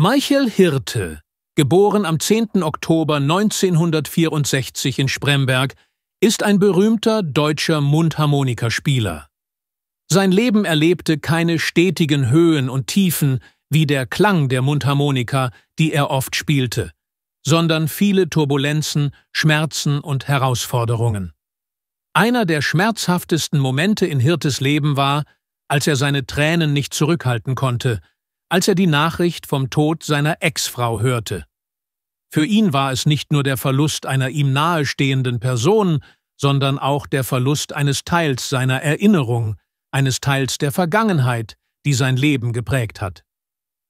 Michael Hirte, geboren am 10. Oktober 1964 in Spremberg, ist ein berühmter deutscher Mundharmonikaspieler. Sein Leben erlebte keine stetigen Höhen und Tiefen wie der Klang der Mundharmonika, die er oft spielte, sondern viele Turbulenzen, Schmerzen und Herausforderungen. Einer der schmerzhaftesten Momente in Hirtes Leben war, als er seine Tränen nicht zurückhalten konnte – als er die Nachricht vom Tod seiner Ex-Frau hörte. Für ihn war es nicht nur der Verlust einer ihm nahestehenden Person, sondern auch der Verlust eines Teils seiner Erinnerung, eines Teils der Vergangenheit, die sein Leben geprägt hat.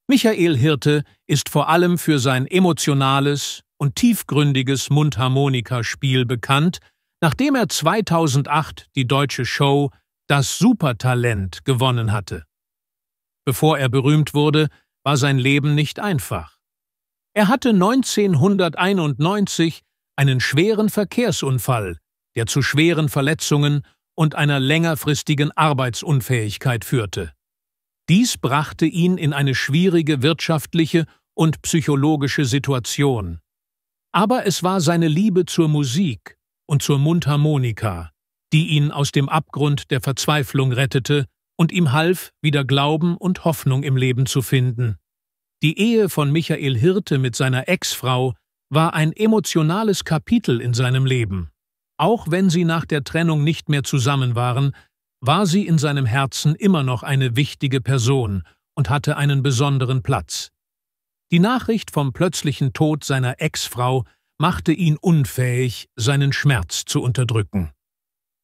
Michael Hirte ist vor allem für sein emotionales und tiefgründiges Mundharmonikaspiel bekannt, nachdem er 2008 die deutsche Show Das Supertalent gewonnen hatte. Bevor er berühmt wurde, war sein Leben nicht einfach. Er hatte 1991 einen schweren Verkehrsunfall, der zu schweren Verletzungen und einer längerfristigen Arbeitsunfähigkeit führte. Dies brachte ihn in eine schwierige wirtschaftliche und psychologische Situation. Aber es war seine Liebe zur Musik und zur Mundharmonika, die ihn aus dem Abgrund der Verzweiflung rettete und ihm half, wieder Glauben und Hoffnung im Leben zu finden. Die Ehe von Michael Hirte mit seiner Ex-Frau war ein emotionales Kapitel in seinem Leben. Auch wenn sie nach der Trennung nicht mehr zusammen waren, war sie in seinem Herzen immer noch eine wichtige Person und hatte einen besonderen Platz. Die Nachricht vom plötzlichen Tod seiner Ex-Frau machte ihn unfähig, seinen Schmerz zu unterdrücken.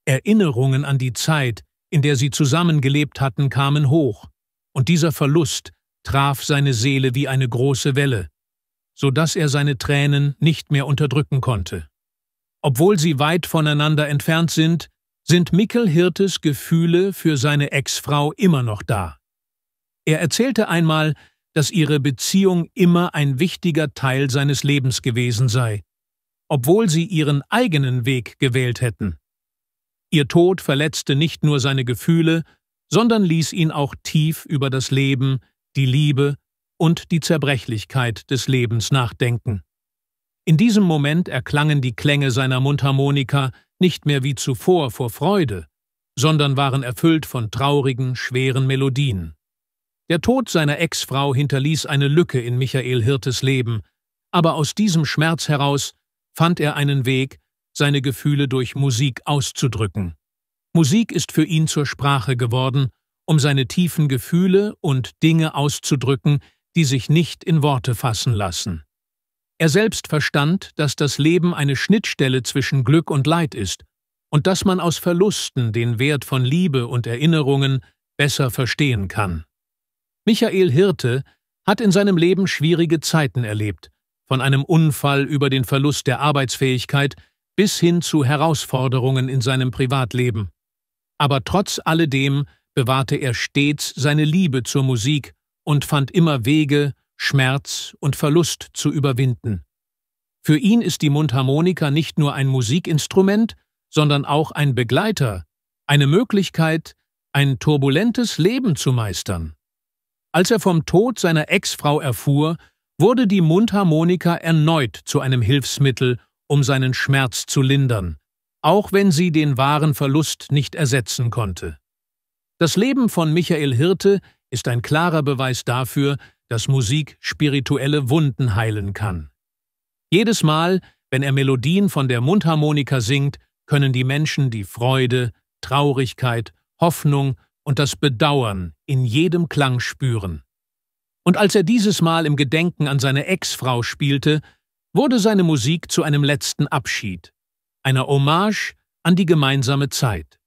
Erinnerungen an die Zeit, in der sie zusammengelebt hatten, kamen hoch, und dieser Verlust traf seine Seele wie eine große Welle, so dass er seine Tränen nicht mehr unterdrücken konnte. Obwohl sie weit voneinander entfernt sind, sind Mikkel Hirtes Gefühle für seine Ex-Frau immer noch da. Er erzählte einmal, dass ihre Beziehung immer ein wichtiger Teil seines Lebens gewesen sei, obwohl sie ihren eigenen Weg gewählt hätten. Ihr Tod verletzte nicht nur seine Gefühle, sondern ließ ihn auch tief über das Leben, die Liebe und die Zerbrechlichkeit des Lebens nachdenken. In diesem Moment erklangen die Klänge seiner Mundharmonika nicht mehr wie zuvor vor Freude, sondern waren erfüllt von traurigen, schweren Melodien. Der Tod seiner Ex-Frau hinterließ eine Lücke in Michael Hirtes Leben, aber aus diesem Schmerz heraus fand er einen Weg, seine Gefühle durch Musik auszudrücken. Musik ist für ihn zur Sprache geworden, um seine tiefen Gefühle und Dinge auszudrücken, die sich nicht in Worte fassen lassen. Er selbst verstand, dass das Leben eine Schnittstelle zwischen Glück und Leid ist und dass man aus Verlusten den Wert von Liebe und Erinnerungen besser verstehen kann. Michael Hirte hat in seinem Leben schwierige Zeiten erlebt, von einem Unfall über den Verlust der Arbeitsfähigkeit bis hin zu Herausforderungen in seinem Privatleben. Aber trotz alledem bewahrte er stets seine Liebe zur Musik und fand immer Wege, Schmerz und Verlust zu überwinden. Für ihn ist die Mundharmonika nicht nur ein Musikinstrument, sondern auch ein Begleiter, eine Möglichkeit, ein turbulentes Leben zu meistern. Als er vom Tod seiner Ex-Frau erfuhr, wurde die Mundharmonika erneut zu einem Hilfsmittel, um seinen Schmerz zu lindern, auch wenn sie den wahren Verlust nicht ersetzen konnte. Das Leben von Michael Hirte ist ein klarer Beweis dafür, dass Musik spirituelle Wunden heilen kann. Jedes Mal, wenn er Melodien von der Mundharmonika singt, können die Menschen die Freude, Traurigkeit, Hoffnung und das Bedauern in jedem Klang spüren. Und als er dieses Mal im Gedenken an seine Ex-Frau spielte, wurde seine Musik zu einem letzten Abschied, einer Hommage an die gemeinsame Zeit.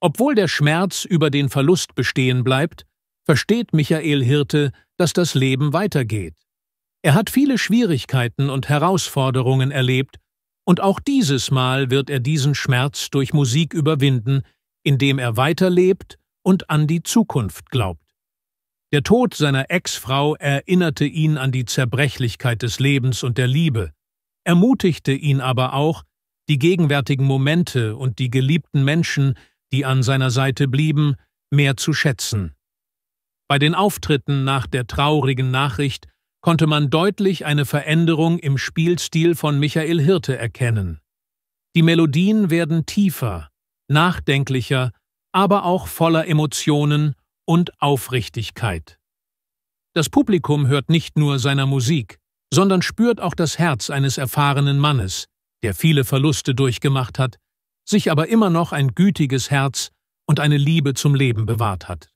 Obwohl der Schmerz über den Verlust bestehen bleibt, versteht Michael Hirte, dass das Leben weitergeht. Er hat viele Schwierigkeiten und Herausforderungen erlebt, und auch dieses Mal wird er diesen Schmerz durch Musik überwinden, indem er weiterlebt und an die Zukunft glaubt. Der Tod seiner Ex-Frau erinnerte ihn an die Zerbrechlichkeit des Lebens und der Liebe, ermutigte ihn aber auch, die gegenwärtigen Momente und die geliebten Menschen, die an seiner Seite blieben, mehr zu schätzen. Bei den Auftritten nach der traurigen Nachricht konnte man deutlich eine Veränderung im Spielstil von Michael Hirte erkennen. Die Melodien werden tiefer, nachdenklicher, aber auch voller Emotionen und Aufrichtigkeit. Das Publikum hört nicht nur seiner Musik, sondern spürt auch das Herz eines erfahrenen Mannes, der viele Verluste durchgemacht hat, sich aber immer noch ein gütiges Herz und eine Liebe zum Leben bewahrt hat.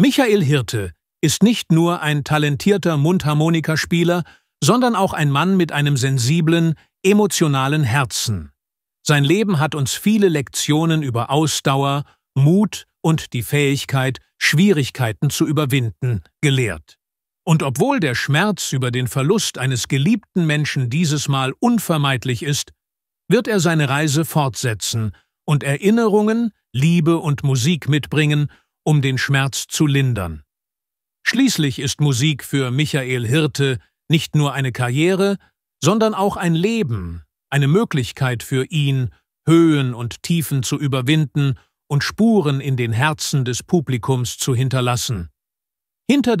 Michael Hirte ist nicht nur ein talentierter Mundharmonikaspieler, sondern auch ein Mann mit einem sensiblen, emotionalen Herzen. Sein Leben hat uns viele Lektionen über Ausdauer, Mut und die Fähigkeit, Schwierigkeiten zu überwinden, gelehrt. Und obwohl der Schmerz über den Verlust eines geliebten Menschen dieses Mal unvermeidlich ist, wird er seine Reise fortsetzen und Erinnerungen, Liebe und Musik mitbringen, um den Schmerz zu lindern. Schließlich ist Musik für Michael Hirte nicht nur eine Karriere, sondern auch ein Leben, eine Möglichkeit für ihn, Höhen und Tiefen zu überwinden und Spuren in den Herzen des Publikums zu hinterlassen. Hinter